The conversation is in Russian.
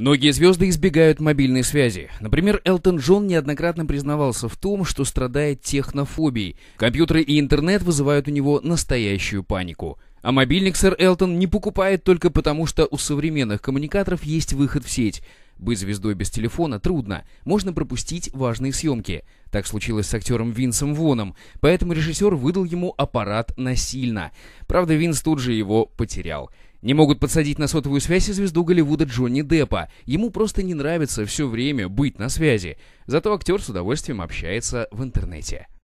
Многие звезды избегают мобильной связи. Например, Элтон Джон неоднократно признавался в том, что страдает технофобией. Компьютеры и интернет вызывают у него настоящую панику. А мобильник сэр Элтон не покупает только потому, что у современных коммуникаторов есть выход в сеть. Быть звездой без телефона трудно, можно пропустить важные съемки – так случилось с актером Винсом Воном, поэтому режиссер выдал ему аппарат насильно. Правда, Винс тут же его потерял. Не могут подсадить на сотовую связь и звезду Голливуда Джонни Деппа. Ему просто не нравится все время быть на связи. Зато актер с удовольствием общается в интернете.